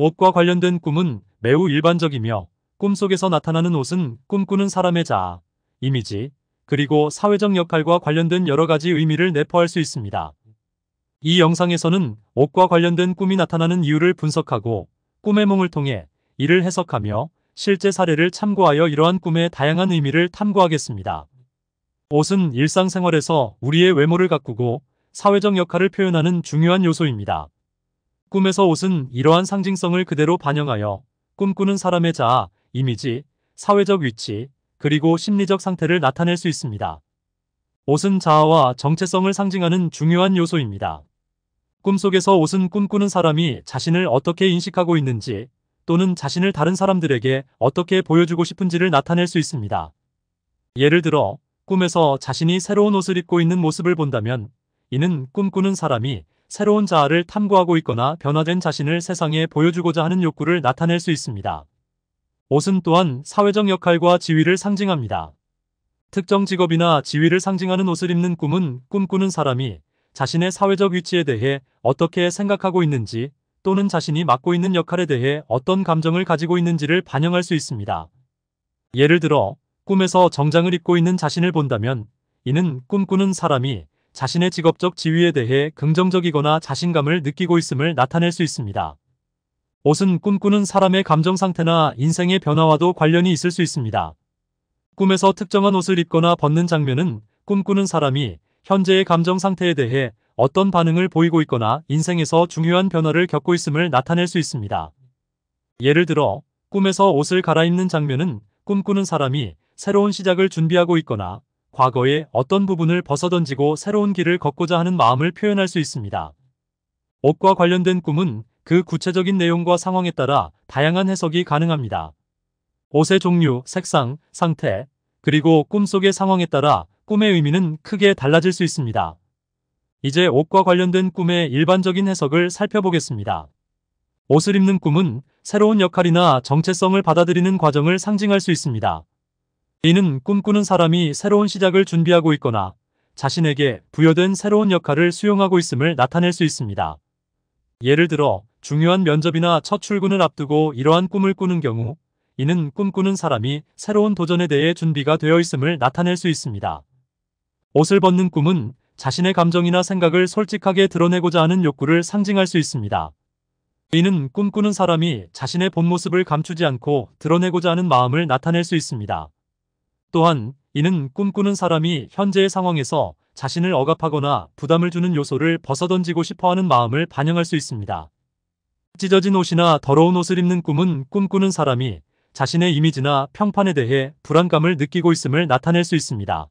옷과 관련된 꿈은 매우 일반적이며 꿈속에서 나타나는 옷은 꿈꾸는 사람의 자아, 이미지, 그리고 사회적 역할과 관련된 여러 가지 의미를 내포할 수 있습니다. 이 영상에서는 옷과 관련된 꿈이 나타나는 이유를 분석하고 꿈의 몽을 통해 이를 해석하며 실제 사례를 참고하여 이러한 꿈의 다양한 의미를 탐구하겠습니다. 옷은 일상생활에서 우리의 외모를 가꾸고 사회적 역할을 표현하는 중요한 요소입니다. 꿈에서 옷은 이러한 상징성을 그대로 반영하여 꿈꾸는 사람의 자아, 이미지, 사회적 위치, 그리고 심리적 상태를 나타낼 수 있습니다. 옷은 자아와 정체성을 상징하는 중요한 요소입니다. 꿈속에서 옷은 꿈꾸는 사람이 자신을 어떻게 인식하고 있는지 또는 자신을 다른 사람들에게 어떻게 보여주고 싶은지를 나타낼 수 있습니다. 예를 들어 꿈에서 자신이 새로운 옷을 입고 있는 모습을 본다면 이는 꿈꾸는 사람이 새로운 자아를 탐구하고 있거나 변화된 자신을 세상에 보여주고자 하는 욕구를 나타낼 수 있습니다. 옷은 또한 사회적 역할과 지위를 상징합니다. 특정 직업이나 지위를 상징하는 옷을 입는 꿈은 꿈꾸는 사람이 자신의 사회적 위치에 대해 어떻게 생각하고 있는지 또는 자신이 맡고 있는 역할에 대해 어떤 감정을 가지고 있는지를 반영할 수 있습니다. 예를 들어 꿈에서 정장을 입고 있는 자신을 본다면 이는 꿈꾸는 사람이 자신의 직업적 지위에 대해 긍정적이거나 자신감을 느끼고 있음을 나타낼 수 있습니다. 옷은 꿈꾸는 사람의 감정 상태나 인생의 변화와도 관련이 있을 수 있습니다. 꿈에서 특정한 옷을 입거나 벗는 장면은 꿈꾸는 사람이 현재의 감정 상태에 대해 어떤 반응을 보이고 있거나 인생에서 중요한 변화를 겪고 있음을 나타낼 수 있습니다. 예를 들어 꿈에서 옷을 갈아입는 장면은 꿈꾸는 사람이 새로운 시작을 준비하고 있거나 과거의 어떤 부분을 벗어던지고 새로운 길을 걷고자 하는 마음을 표현할 수 있습니다. 옷과 관련된 꿈은 그 구체적인 내용과 상황에 따라 다양한 해석이 가능합니다. 옷의 종류, 색상, 상태, 그리고 꿈속의 상황에 따라 꿈의 의미는 크게 달라질 수 있습니다. 이제 옷과 관련된 꿈의 일반적인 해석을 살펴보겠습니다. 옷을 입는 꿈은 새로운 역할이나 정체성을 받아들이는 과정을 상징할 수 있습니다. 이는 꿈꾸는 사람이 새로운 시작을 준비하고 있거나 자신에게 부여된 새로운 역할을 수용하고 있음을 나타낼 수 있습니다. 예를 들어 중요한 면접이나 첫 출근을 앞두고 이러한 꿈을 꾸는 경우 이는 꿈꾸는 사람이 새로운 도전에 대해 준비가 되어 있음을 나타낼 수 있습니다. 옷을 벗는 꿈은 자신의 감정이나 생각을 솔직하게 드러내고자 하는 욕구를 상징할 수 있습니다. 이는 꿈꾸는 사람이 자신의 본 모습을 감추지 않고 드러내고자 하는 마음을 나타낼 수 있습니다. 또한 이는 꿈꾸는 사람이 현재의 상황에서 자신을 억압하거나 부담을 주는 요소를 벗어던지고 싶어하는 마음을 반영할 수 있습니다. 찢어진 옷이나 더러운 옷을 입는 꿈은 꿈꾸는 사람이 자신의 이미지나 평판에 대해 불안감을 느끼고 있음을 나타낼 수 있습니다.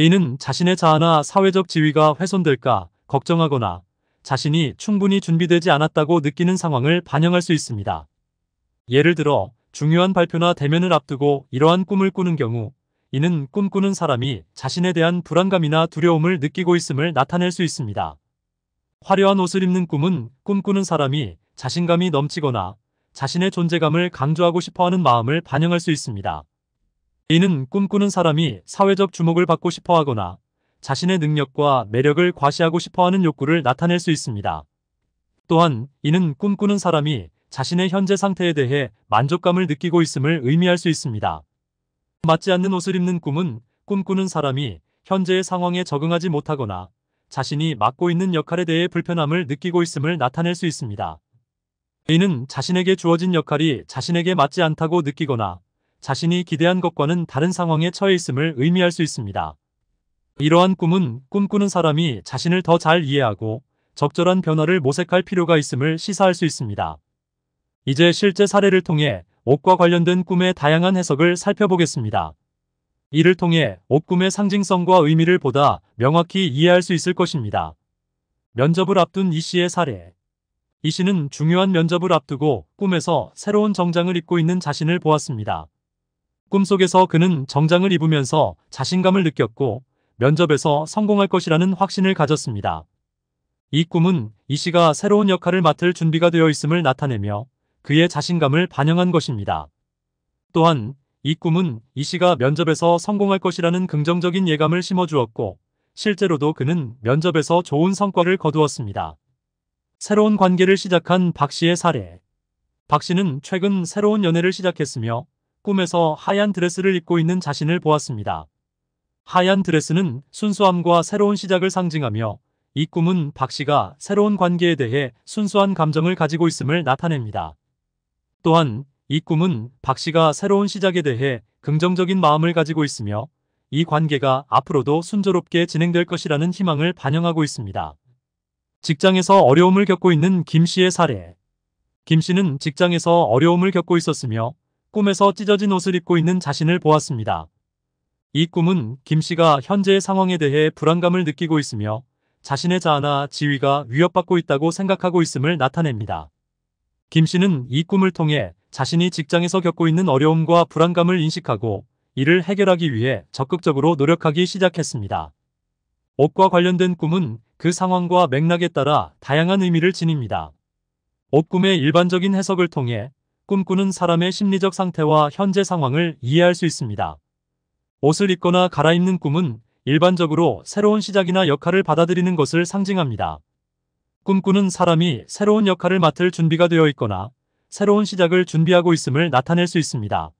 이는 자신의 자아나 사회적 지위가 훼손될까 걱정하거나 자신이 충분히 준비되지 않았다고 느끼는 상황을 반영할 수 있습니다. 예를 들어 중요한 발표나 대면을 앞두고 이러한 꿈을 꾸는 경우 이는 꿈꾸는 사람이 자신에 대한 불안감이나 두려움을 느끼고 있음을 나타낼 수 있습니다. 화려한 옷을 입는 꿈은 꿈꾸는 사람이 자신감이 넘치거나 자신의 존재감을 강조하고 싶어하는 마음을 반영할 수 있습니다. 이는 꿈꾸는 사람이 사회적 주목을 받고 싶어하거나 자신의 능력과 매력을 과시하고 싶어하는 욕구를 나타낼 수 있습니다. 또한 이는 꿈꾸는 사람이 자신의 현재 상태에 대해 만족감을 느끼고 있음을 의미할 수 있습니다. 맞지 않는 옷을 입는 꿈은 꿈꾸는 사람이 현재의 상황에 적응하지 못하거나 자신이 맡고 있는 역할에 대해 불편함을 느끼고 있음을 나타낼 수 있습니다. A는 자신에게 주어진 역할이 자신에게 맞지 않다고 느끼거나 자신이 기대한 것과는 다른 상황에 처해 있음을 의미할 수 있습니다. 이러한 꿈은 꿈꾸는 사람이 자신을 더 잘 이해하고 적절한 변화를 모색할 필요가 있음을 시사할 수 있습니다. 이제 실제 사례를 통해 옷과 관련된 꿈의 다양한 해석을 살펴보겠습니다. 이를 통해 옷 꿈의 상징성과 의미를 보다 명확히 이해할 수 있을 것입니다. 면접을 앞둔 이 씨의 사례 이 씨는 중요한 면접을 앞두고 꿈에서 새로운 정장을 입고 있는 자신을 보았습니다. 꿈속에서 그는 정장을 입으면서 자신감을 느꼈고 면접에서 성공할 것이라는 확신을 가졌습니다. 이 꿈은 이 씨가 새로운 역할을 맡을 준비가 되어 있음을 나타내며 그의 자신감을 반영한 것입니다. 또한 이 꿈은 이 씨가 면접에서 성공할 것이라는 긍정적인 예감을 심어주었고 실제로도 그는 면접에서 좋은 성과를 거두었습니다. 새로운 관계를 시작한 박 씨의 사례 박 씨는 최근 새로운 연애를 시작했으며 꿈에서 하얀 드레스를 입고 있는 자신을 보았습니다. 하얀 드레스는 순수함과 새로운 시작을 상징하며 이 꿈은 박 씨가 새로운 관계에 대해 순수한 감정을 가지고 있음을 나타냅니다. 또한 이 꿈은 박 씨가 새로운 시작에 대해 긍정적인 마음을 가지고 있으며 이 관계가 앞으로도 순조롭게 진행될 것이라는 희망을 반영하고 있습니다. 직장에서 어려움을 겪고 있는 김 씨의 사례 김 씨는 직장에서 어려움을 겪고 있었으며 꿈에서 찢어진 옷을 입고 있는 자신을 보았습니다. 이 꿈은 김 씨가 현재의 상황에 대해 불안감을 느끼고 있으며 자신의 자아나 지위가 위협받고 있다고 생각하고 있음을 나타냅니다. 김 씨는 이 꿈을 통해 자신이 직장에서 겪고 있는 어려움과 불안감을 인식하고 이를 해결하기 위해 적극적으로 노력하기 시작했습니다. 옷과 관련된 꿈은 그 상황과 맥락에 따라 다양한 의미를 지닙니다. 옷꿈의 일반적인 해석을 통해 꿈꾸는 사람의 심리적 상태와 현재 상황을 이해할 수 있습니다. 옷을 입거나 갈아입는 꿈은 일반적으로 새로운 시작이나 역할을 받아들이는 것을 상징합니다. 꿈꾸는 사람이 새로운 역할을 맡을 준비가 되어 있거나 새로운 시작을 준비하고 있음을 나타낼 수 있습니다.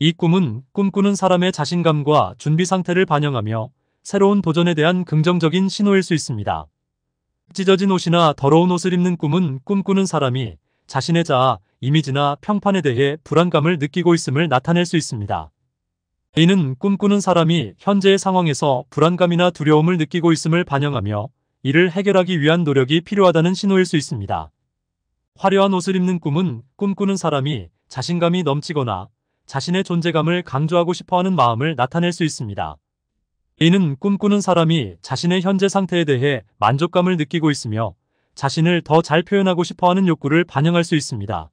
이 꿈은 꿈꾸는 사람의 자신감과 준비 상태를 반영하며 새로운 도전에 대한 긍정적인 신호일 수 있습니다. 찢어진 옷이나 더러운 옷을 입는 꿈은 꿈꾸는 사람이 자신의 자아, 이미지나 평판에 대해 불안감을 느끼고 있음을 나타낼 수 있습니다. 이는 꿈꾸는 사람이 현재의 상황에서 불안감이나 두려움을 느끼고 있음을 반영하며 이를 해결하기 위한 노력이 필요하다는 신호일 수 있습니다. 화려한 옷을 입는 꿈은 꿈꾸는 사람이 자신감이 넘치거나 자신의 존재감을 강조하고 싶어하는 마음을 나타낼 수 있습니다. 이는 꿈꾸는 사람이 자신의 현재 상태에 대해 만족감을 느끼고 있으며 자신을 더 잘 표현하고 싶어하는 욕구를 반영할 수 있습니다.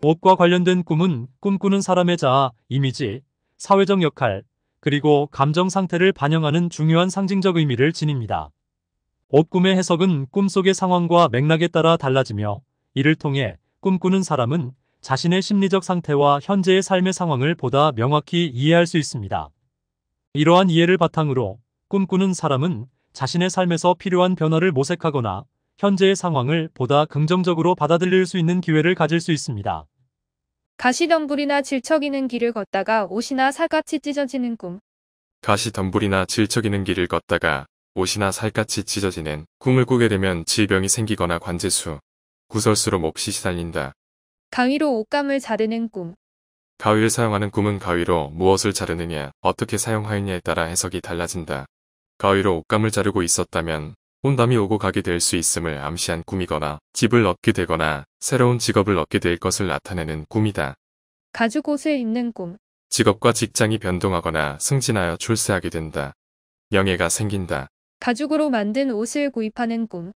옷과 관련된 꿈은 꿈꾸는 사람의 자아, 이미지, 사회적 역할, 그리고 감정 상태를 반영하는 중요한 상징적 의미를 지닙니다. 옷꿈의 해석은 꿈속의 상황과 맥락에 따라 달라지며 이를 통해 꿈꾸는 사람은 자신의 심리적 상태와 현재의 삶의 상황을 보다 명확히 이해할 수 있습니다. 이러한 이해를 바탕으로 꿈꾸는 사람은 자신의 삶에서 필요한 변화를 모색하거나 현재의 상황을 보다 긍정적으로 받아들일 수 있는 기회를 가질 수 있습니다. 가시덤불이나 질척이는 길을 걷다가 옷이나 사같이 찢어지는 꿈 가시덤불이나 질척이는 길을 걷다가 옷이나 살갗이 찢어지는 꿈을 꾸게 되면 질병이 생기거나 관제수, 구설수로 몹시 시달린다. 가위로 옷감을 자르는 꿈. 가위를 사용하는 꿈은 가위로 무엇을 자르느냐, 어떻게 사용하느냐에 따라 해석이 달라진다. 가위로 옷감을 자르고 있었다면 혼담이 오고 가게 될 수 있음을 암시한 꿈이거나 집을 얻게 되거나 새로운 직업을 얻게 될 것을 나타내는 꿈이다. 가죽 옷을 입는 꿈. 직업과 직장이 변동하거나 승진하여 출세하게 된다. 명예가 생긴다. 가죽으로 만든 옷을 구입하는 꿈.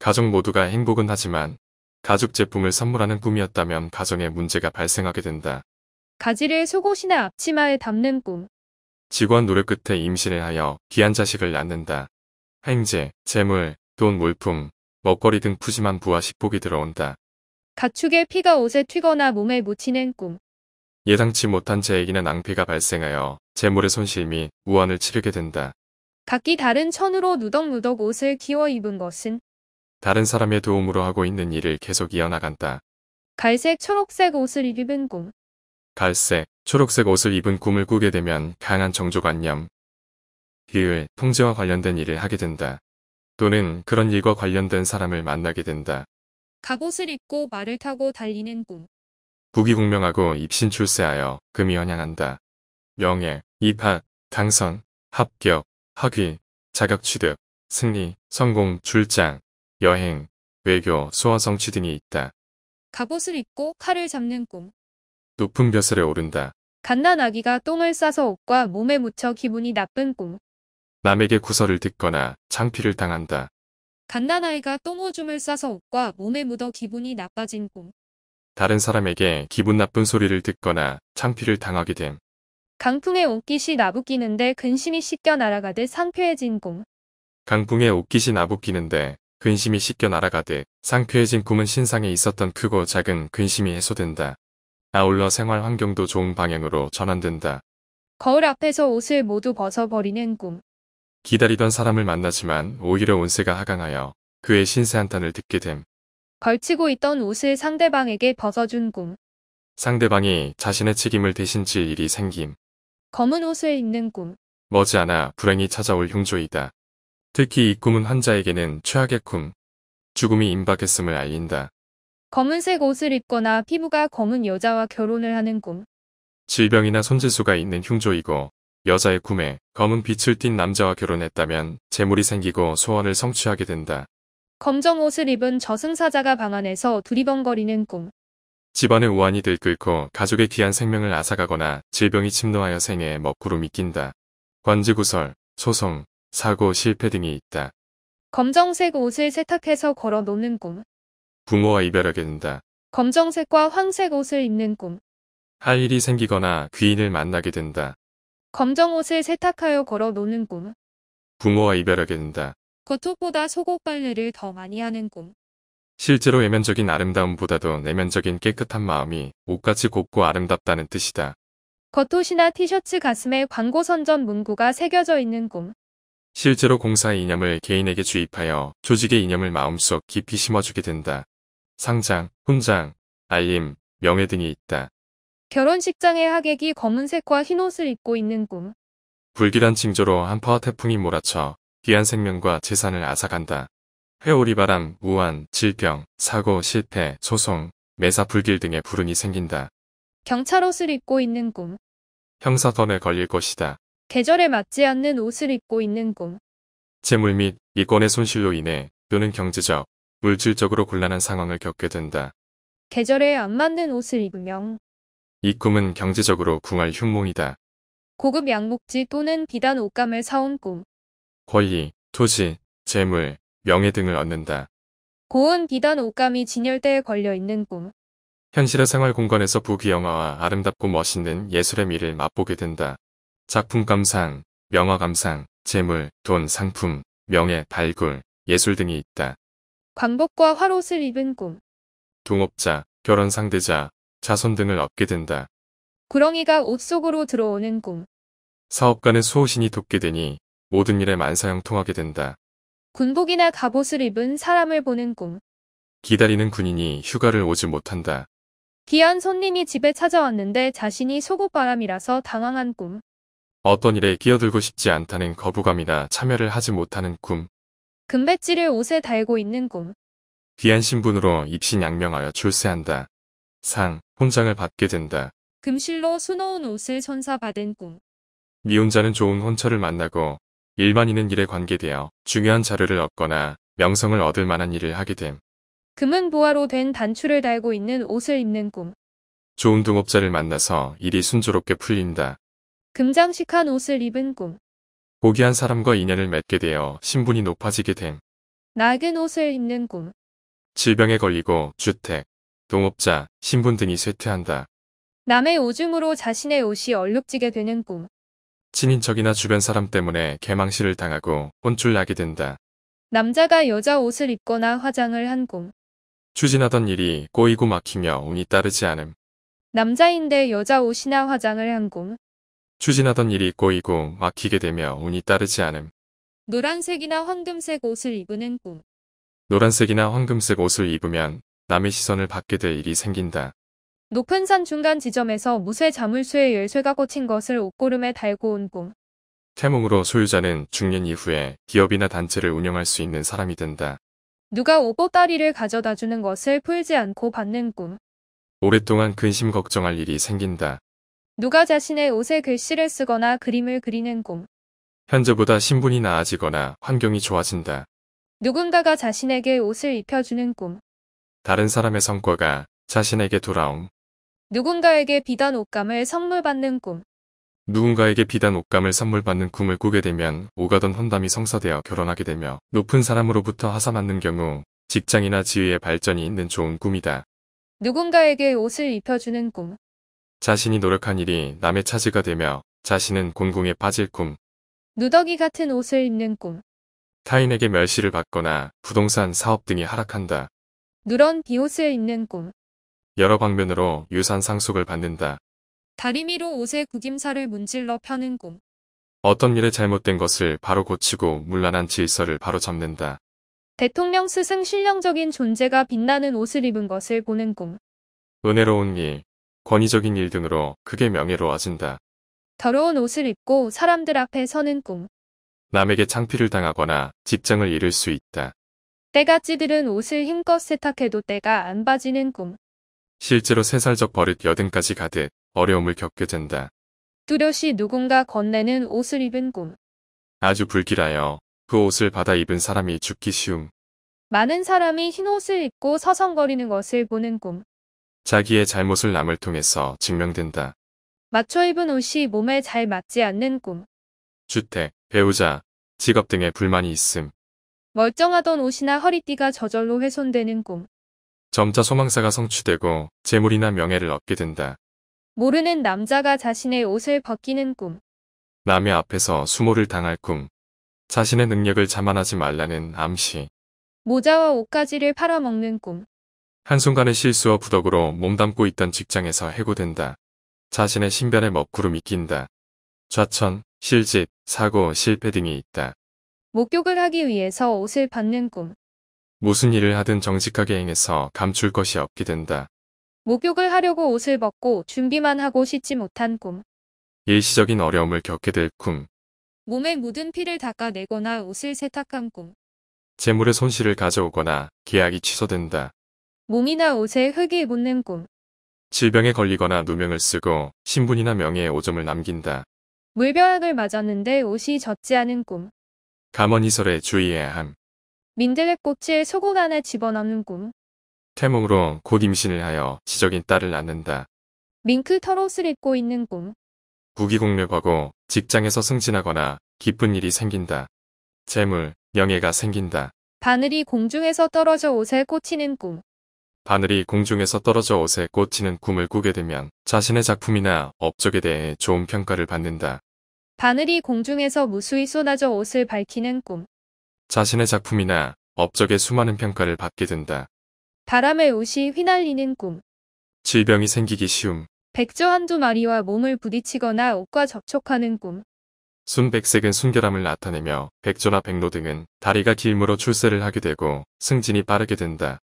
가족 모두가 행복은 하지만 가죽 제품을 선물하는 꿈이었다면 가정에 문제가 발생하게 된다. 가지를 속옷이나 앞치마에 담는 꿈. 직원 노력 끝에 임신을 하여 귀한 자식을 낳는다. 행제, 재물, 돈, 물품, 먹거리 등 푸짐한 부와 식복이 들어온다. 가축의 피가 옷에 튀거나 몸에 묻히는 꿈. 예상치 못한 재액이나 낭패가 발생하여 재물의 손실 및 우환을 치르게 된다. 각기 다른 천으로 누덕누덕 옷을 기워 입은 것은 다른 사람의 도움으로 하고 있는 일을 계속 이어나간다. 갈색, 초록색 옷을 입은 꿈. 갈색, 초록색 옷을 입은 꿈을 꾸게 되면 강한 정조관념, 비율, 통제와 관련된 일을 하게 된다. 또는 그런 일과 관련된 사람을 만나게 된다. 갑옷을 입고 말을 타고 달리는 꿈. 부귀공명하고 입신 출세하여 금이 연양한다. 명예, 입학, 당선, 합격, 학위, 자격 취득, 승리, 성공, 출장, 여행, 외교, 소화성취 등이 있다. 갑옷을 입고 칼을 잡는 꿈. 높은 벼슬에 오른다. 갓난 아기가 똥을 싸서 옷과 몸에 묻혀 기분이 나쁜 꿈. 남에게 구설을 듣거나 창피를 당한다. 갓난 아이가 똥오줌을 싸서 옷과 몸에 묻어 기분이 나빠진 꿈. 다른 사람에게 기분 나쁜 소리를 듣거나 창피를 당하게 됨. 강풍의 옷깃이 나부끼는데 근심이 씻겨 날아가듯 상쾌해진 꿈. 강풍에 옷깃이 나부끼는데 근심이 씻겨 날아가듯 상쾌해진 꿈은 신상에 있었던 크고 작은 근심이 해소된다. 아울러 생활 환경도 좋은 방향으로 전환된다. 거울 앞에서 옷을 모두 벗어버리는 꿈. 기다리던 사람을 만나지만 오히려 운세가 하강하여 그의 신세 한탄을 듣게 됨. 걸치고 있던 옷을 상대방에게 벗어준 꿈. 상대방이 자신의 책임을 대신 질 일이 생김. 검은 옷에있는 꿈. 머지않아 불행이 찾아올 흉조이다. 특히 이 꿈은 환자에게는 최악의 꿈, 죽음이 임박했음을 알린다. 검은색 옷을 입거나 피부가 검은 여자와 결혼을 하는 꿈. 질병이나 손재수가 있는 흉조이고 여자의 꿈에 검은 빛을 띤 남자와 결혼했다면 재물이 생기고 소원을 성취하게 된다. 검정 옷을 입은 저승사자가 방 안에서 두리번거리는 꿈. 집안의 우환이 들끓고 가족의 귀한 생명을 앗아가거나 질병이 침노하여 생애에 먹구름이 낀다. 관지구설, 소송, 사고 실패 등이 있다. 검정색 옷을 세탁해서 걸어 놓는 꿈. 부모와 이별하게 된다. 검정색과 황색 옷을 입는 꿈. 할 일이 생기거나 귀인을 만나게 된다. 검정 옷을 세탁하여 걸어 놓는 꿈. 부모와 이별하게 된다. 겉옷보다 속옷 빨래를 더 많이 하는 꿈. 실제로 외면적인 아름다움보다도 내면적인 깨끗한 마음이 옷같이 곱고 아름답다는 뜻이다. 겉옷이나 티셔츠 가슴에 광고 선전 문구가 새겨져 있는 꿈. 실제로 공사의 이념을 개인에게 주입하여 조직의 이념을 마음속 깊이 심어주게 된다. 상장, 훈장, 알림, 명예 등이 있다. 결혼식장의 하객이 검은색과 흰옷을 입고 있는 꿈. 불길한 징조로 한파와 태풍이 몰아쳐 귀한 생명과 재산을 앗아간다. 회오리바람, 우한 질병, 사고, 실패, 소송, 매사 불길 등의 불운이 생긴다. 경찰 옷을 입고 있는 꿈. 형사선에 걸릴 것이다. 계절에 맞지 않는 옷을 입고 있는 꿈. 재물 및 이권의 손실로 인해 또는 경제적, 물질적으로 곤란한 상황을 겪게 된다. 계절에 안 맞는 옷을 입으며 이 꿈은 경제적으로 궁할 흉몽이다. 고급 양목지 또는 비단 옷감을 사온 꿈. 권리, 토지, 재물, 명예 등을 얻는다. 고운 비단 옷감이 진열대에 걸려있는 꿈. 현실의 생활 공간에서 부귀영화와 아름답고 멋있는 예술의 미를 맛보게 된다. 작품 감상, 명화 감상, 재물, 돈, 상품, 명예, 발굴, 예술 등이 있다. 광복과 화롯을 입은 꿈. 동업자, 결혼 상대자, 자손 등을 얻게 된다. 구렁이가 옷 속으로 들어오는 꿈. 사업 가는 수호신이 돕게 되니 모든 일에 만사형통하게 된다. 군복이나 갑옷을 입은 사람을 보는 꿈. 기다리는 군인이 휴가를 오지 못한다. 귀한 손님이 집에 찾아왔는데 자신이 속옷바람이라서 당황한 꿈. 어떤 일에 끼어들고 싶지 않다는 거부감이나 참여를 하지 못하는 꿈. 금배지를 옷에 달고 있는 꿈. 귀한 신분으로 입신양명하여 출세한다. 상, 혼장을 받게 된다. 금실로 수놓은 옷을 선사받은 꿈. 미혼자는 네 좋은 혼처를 만나고 일반인은 일에 관계되어 중요한 자료를 얻거나 명성을 얻을 만한 일을 하게 됨. 금은 보화로 된 단추를 달고 있는 옷을 입는 꿈. 좋은 동업자를 만나서 일이 순조롭게 풀린다. 금장식한 옷을 입은 꿈. 고귀한 사람과 인연을 맺게 되어 신분이 높아지게 됨. 낡은 옷을 입는 꿈. 질병에 걸리고 주택, 동업자, 신분 등이 쇠퇴한다. 남의 오줌으로 자신의 옷이 얼룩지게 되는 꿈. 친인척이나 주변 사람 때문에 개망실을 당하고 혼쭐 나게 된다. 남자가 여자 옷을 입거나 화장을 한 꿈. 추진하던 일이 꼬이고 막히며 운이 따르지 않음. 남자인데 여자 옷이나 화장을 한 꿈. 추진하던 일이 꼬이고 막히게 되며 운이 따르지 않음. 노란색이나 황금색 옷을 입는 꿈. 노란색이나 황금색 옷을 입으면 남의 시선을 받게 될 일이 생긴다. 높은 산 중간 지점에서 무쇠 자물쇠의 열쇠가 꽂힌 것을 옷고름에 달고 온 꿈. 태몽으로 소유자는 중년 이후에 기업이나 단체를 운영할 수 있는 사람이 된다. 누가 오보따리를 가져다 주는 것을 풀지 않고 받는 꿈. 오랫동안 근심 걱정할 일이 생긴다. 누가 자신의 옷에 글씨를 쓰거나 그림을 그리는 꿈. 현재보다 신분이 나아지거나 환경이 좋아진다. 누군가가 자신에게 옷을 입혀주는 꿈. 다른 사람의 성과가 자신에게 돌아옴. 누군가에게 비단 옷감을 선물받는 꿈. 누군가에게 비단 옷감을 선물받는 꿈을 꾸게 되면 오가던 혼담이 성사되어 결혼하게 되며 높은 사람으로부터 하사맞는 경우 직장이나 지위의 발전이 있는 좋은 꿈이다. 누군가에게 옷을 입혀주는 꿈. 자신이 노력한 일이 남의 차지가 되며 자신은 곤궁에 빠질 꿈. 누더기 같은 옷을 입는 꿈. 타인에게 멸시를 받거나 부동산 사업 등이 하락한다. 누런 비옷을 입는 꿈. 여러 방면으로 유산 상속을 받는다. 다리미로 옷의 구김살을 문질러 펴는 꿈. 어떤 일에 잘못된 것을 바로 고치고 문란한 질서를 바로 잡는다. 대통령 스승 신령적인 존재가 빛나는 옷을 입은 것을 보는 꿈. 은혜로운 일, 권위적인 일 등으로 크게 명예로워진다. 더러운 옷을 입고 사람들 앞에 서는 꿈. 남에게 창피를 당하거나 직장을 잃을 수 있다. 때가 찌들은 옷을 힘껏 세탁해도 때가 안 빠지는 꿈. 실제로 세살적 버릇 여든까지 가듯 어려움을 겪게 된다. 뚜렷이 누군가 건네는 옷을 입은 꿈. 아주 불길하여 그 옷을 받아 입은 사람이 죽기 쉬움. 많은 사람이 흰 옷을 입고 서성거리는 것을 보는 꿈. 자기의 잘못을 남을 통해서 증명된다. 맞춰 입은 옷이 몸에 잘 맞지 않는 꿈. 주택, 배우자, 직업 등의 불만이 있음. 멀쩡하던 옷이나 허리띠가 저절로 훼손되는 꿈. 점차 소망사가 성취되고 재물이나 명예를 얻게 된다. 모르는 남자가 자신의 옷을 벗기는 꿈. 남의 앞에서 수모를 당할 꿈. 자신의 능력을 자만하지 말라는 암시. 모자와 옷가지를 팔아먹는 꿈. 한순간의 실수와 부덕으로 몸담고 있던 직장에서 해고된다. 자신의 신변에 먹구름이 낀다. 좌천, 실직, 사고, 실패 등이 있다. 목욕을 하기 위해서 옷을 받는 꿈. 무슨 일을 하든 정직하게 행해서 감출 것이 없게 된다. 목욕을 하려고 옷을 벗고 준비만 하고 씻지 못한 꿈. 일시적인 어려움을 겪게 될 꿈. 몸에 묻은 피를 닦아내거나 옷을 세탁한 꿈. 재물의 손실을 가져오거나 계약이 취소된다. 몸이나 옷에 흙이 묻는 꿈. 질병에 걸리거나 누명을 쓰고 신분이나 명예에 오점을 남긴다. 물벼락을 맞았는데 옷이 젖지 않은 꿈. 감언이설에 주의해야 함. 민들레꽃을 속옷 안에 집어넣는 꿈. 태몽으로 곧 임신을 하여 지적인 딸을 낳는다. 밍크 털옷을 입고 있는 꿈. 부귀공력하고 직장에서 승진하거나 기쁜 일이 생긴다. 재물, 명예가 생긴다. 바늘이 공중에서 떨어져 옷에 꽂히는 꿈. 바늘이 공중에서 떨어져 옷에 꽂히는 꿈을 꾸게 되면 자신의 작품이나 업적에 대해 좋은 평가를 받는다. 바늘이 공중에서 무수히 쏟아져 옷을 밝히는 꿈. 자신의 작품이나 업적에 수많은 평가를 받게 된다. 바람에 옷이 휘날리는 꿈. 질병이 생기기 쉬움. 백조 한두 마리와 몸을 부딪히거나 옷과 접촉하는 꿈. 순백색은 순결함을 나타내며 백조나 백로 등은 다리가 길므로 출세를 하게 되고 승진이 빠르게 된다.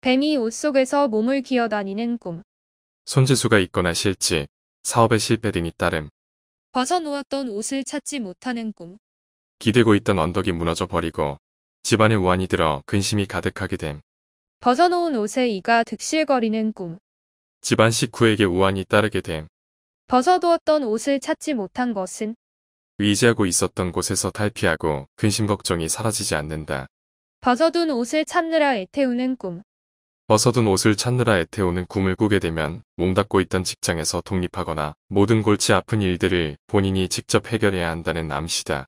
뱀이 옷 속에서 몸을 기어다니는 꿈. 손재수가 있거나 실지 사업의 실패 등이 따름. 벗어놓았던 옷을 찾지 못하는 꿈. 기대고 있던 언덕이 무너져 버리고 집안에 우환이 들어 근심이 가득하게 됨. 벗어놓은 옷에 이가 득실거리는 꿈. 집안 식구에게 우환이 따르게 됨. 벗어두었던 옷을 찾지 못한 것은 의지하고 있었던 곳에서 탈피하고 근심 걱정이 사라지지 않는다. 벗어둔 옷을 찾느라 애태우는 꿈. 벗어둔 옷을 찾느라 애태우는 꿈을 꾸게 되면 몸닫고 있던 직장에서 독립하거나 모든 골치 아픈 일들을 본인이 직접 해결해야 한다는 암시다.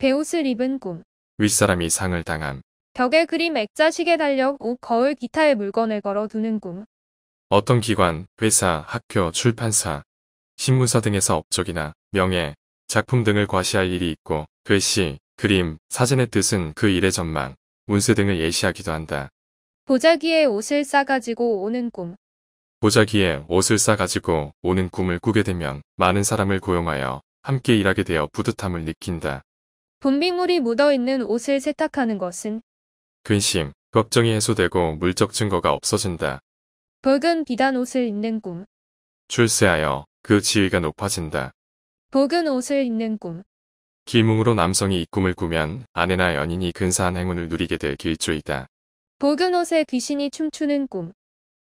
배옷을 입은 꿈. 윗사람이 상을 당함. 벽에 그림 액자식에 달력, 옷, 거울, 기타의 물건을 걸어 두는 꿈. 어떤 기관, 회사, 학교, 출판사, 신문사 등에서 업적이나 명예, 작품 등을 과시할 일이 있고 글씨, 그림, 사진의 뜻은 그 일의 전망, 운세 등을 예시하기도 한다. 보자기에 옷을 싸가지고 오는 꿈. 보자기에 옷을 싸가지고 오는 꿈을 꾸게 되면 많은 사람을 고용하여 함께 일하게 되어 뿌듯함을 느낀다. 분비물이 묻어있는 옷을 세탁하는 것은 근심, 걱정이 해소되고 물적 증거가 없어진다. 붉은 비단 옷을 입는 꿈. 출세하여 그 지위가 높아진다. 붉은 옷을 입는 꿈. 기몽으로 남성이 이 꿈을 꾸면 아내나 연인이 근사한 행운을 누리게 될 길조이다. 붉은 옷에 귀신이 춤추는 꿈.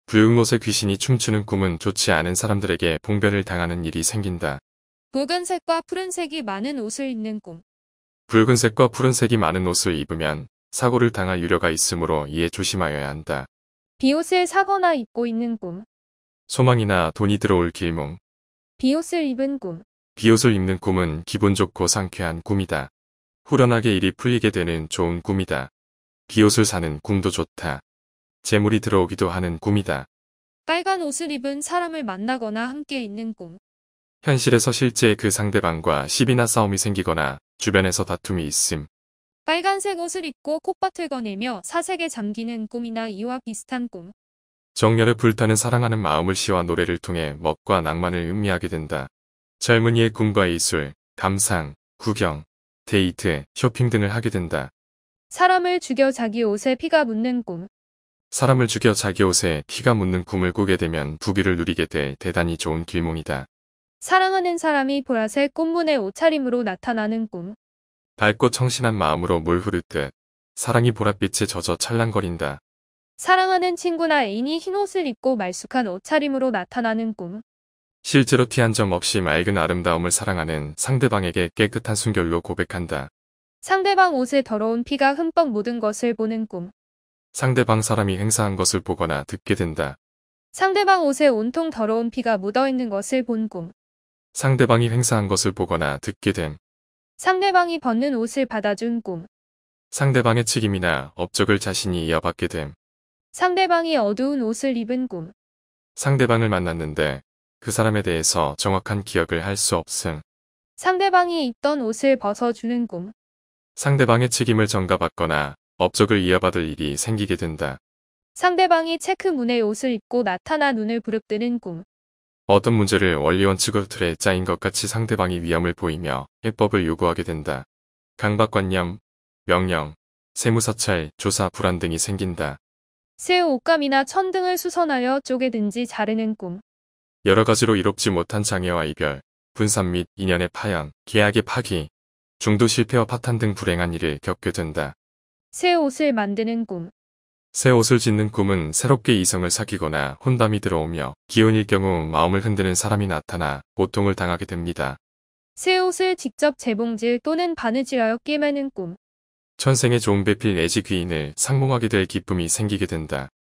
붉은 옷에 귀신이 춤추는 꿈은 좋지 않은 사람들에게 봉변을 당하는 일이 생긴다. 붉은색과 푸른색이 많은 옷을 입는 꿈. 붉은색과 푸른색이 많은 옷을 입으면 사고를 당할 유려가 있으므로 이에 조심하여야 한다. 비옷을 사거나 입고 있는 꿈. 소망이나 돈이 들어올 길몽. 비옷을 입은 꿈. 비옷을 입는 꿈은 기분 좋고 상쾌한 꿈이다. 후련하게 일이 풀리게 되는 좋은 꿈이다. 비옷을 사는 꿈도 좋다. 재물이 들어오기도 하는 꿈이다. 빨간 옷을 입은 사람을 만나거나 함께 있는 꿈. 현실에서 실제 그 상대방과 시비나 싸움이 생기거나 주변에서 다툼이 있음. 빨간색 옷을 입고 콧밭을 거내며 사색에 잠기는 꿈이나 이와 비슷한 꿈. 정열의 불타는 사랑하는 마음을 시와 노래를 통해 멋과 낭만을 음미하게 된다. 젊은이의 꿈과 예술, 감상, 구경, 데이트, 쇼핑 등을 하게 된다. 사람을 죽여 자기 옷에 피가 묻는 꿈. 사람을 죽여 자기 옷에 피가 묻는 꿈을 꾸게 되면 부귀를 누리게 돼 대단히 좋은 길몽이다. 사랑하는 사람이 보라색 꽃무늬 옷차림으로 나타나는 꿈. 밝고 청신한 마음으로 물 흐를 때 사랑이 보랏빛에 젖어 찰랑거린다. 사랑하는 친구나 애인이 흰옷을 입고 말쑥한 옷차림으로 나타나는 꿈. 실제로 티한 점 없이 맑은 아름다움을 사랑하는 상대방에게 깨끗한 순결로 고백한다. 상대방 옷에 더러운 피가 흠뻑 묻은 것을 보는 꿈. 상대방 사람이 행사한 것을 보거나 듣게 된다. 상대방 옷에 온통 더러운 피가 묻어있는 것을 본 꿈. 상대방이 행사한 것을 보거나 듣게 됨. 상대방이 벗는 옷을 받아준 꿈. 상대방의 책임이나 업적을 자신이 이어받게 됨. 상대방이 어두운 옷을 입은 꿈. 상대방을 만났는데 그 사람에 대해서 정확한 기억을 할 수 없음. 상대방이 입던 옷을 벗어주는 꿈. 상대방의 책임을 전가받거나 업적을 이어받을 일이 생기게 된다. 상대방이 체크문늬 옷을 입고 나타나 눈을 부릅뜨는 꿈. 어떤 문제를 원리원칙으로 틀에 짜인 것 같이 상대방이 위험을 보이며 해법을 요구하게 된다. 강박관념, 명령, 세무사찰, 조사, 불안 등이 생긴다. 새 옷감이나 천 등을 수선하여 쪼개든지 자르는 꿈. 여러 가지로 이롭지 못한 장애와 이별, 분산 및 인연의 파양, 계약의 파기, 중도 실패와 파탄 등 불행한 일을 겪게 된다. 새 옷을 만드는 꿈. 새 옷을 짓는 꿈은 새롭게 이성을 사귀거나 혼담이 들어오며 기운일 경우 마음을 흔드는 사람이 나타나 고통을 당하게 됩니다. 새 옷을 직접 재봉질 또는 바느질하여 끼매는 꿈. 천생의 좋은 배필 애지 귀인을 상봉하게 될 기쁨이 생기게 된다.